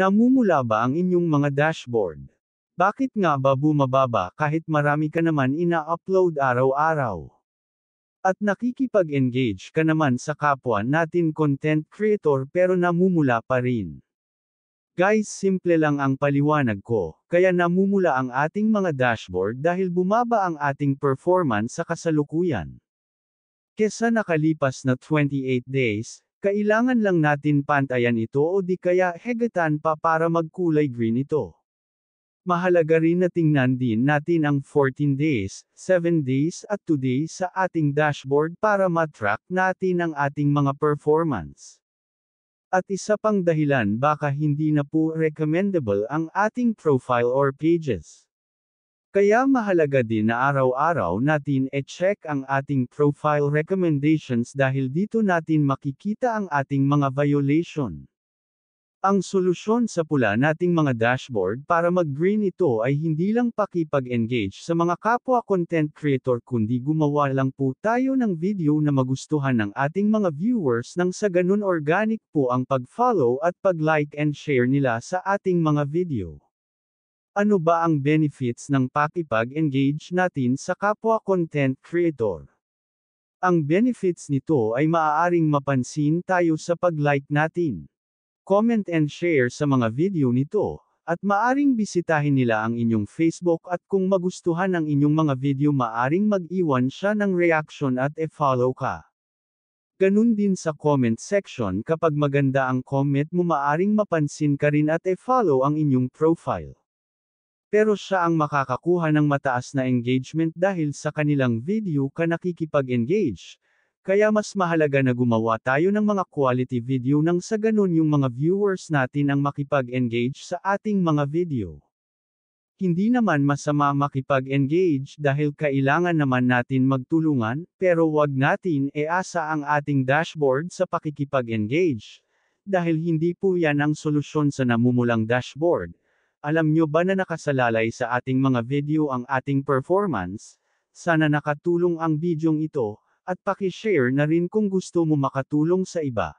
Namumula ba ang inyong mga dashboard? Bakit nga ba bumababa kahit marami ka naman ina-upload araw-araw? At nakikipag-engage ka naman sa kapwa natin content creator pero namumula pa rin. Guys simple lang ang paliwanag ko, kaya namumula ang ating mga dashboard dahil bumaba ang ating performance sa kasalukuyan. Kesa nakalipas na 28 days, kailangan lang natin pantayan ito o di kaya hegetan pa para magkulay green ito. Mahalaga rin na tingnan din natin ang 14 days, 7 days at 2 days sa ating dashboard para matrack natin ang ating mga performance. At isa pang dahilan baka hindi na po recommendable ang ating profile or pages. Kaya mahalaga din na araw-araw natin e-check ang ating profile recommendations dahil dito natin makikita ang ating mga violation. Ang solusyon sa pula nating mga dashboard para mag-green ito ay hindi lang pakipag-engage sa mga kapwa content creator kundi gumawa lang po tayo ng video na magustuhan ng ating mga viewers nang sa ganun organic po ang pag-follow at pag-like and share nila sa ating mga video. Ano ba ang benefits ng pakipag-engage natin sa kapwa content creator? Ang benefits nito ay maaaring mapansin tayo sa pag-like natin, comment and share sa mga video nito, at maaring bisitahin nila ang inyong Facebook at kung magustuhan ang inyong mga video maaring mag-iwan siya ng reaction at e-follow ka. Ganun din sa comment section kapag maganda ang comment mo maaring mapansin ka rin at e-follow ang inyong profile. Pero siya ang makakakuha ng mataas na engagement dahil sa kanilang video ka nakikipag-engage. Kaya mas mahalaga na gumawa tayo ng mga quality video nang sa ganun yung mga viewers natin ang makipag-engage sa ating mga video. Hindi naman masama makipag-engage dahil kailangan naman natin magtulungan, pero wag natin easa ang ating dashboard sa pakikipag-engage. Dahil hindi po yan ang solusyon sa namumulang dashboard. Alam nyo ba na nakasalalay sa ating mga video ang ating performance? Sana nakatulong ang bidyong ito, at pakishare na rin kung gusto mo makatulong sa iba.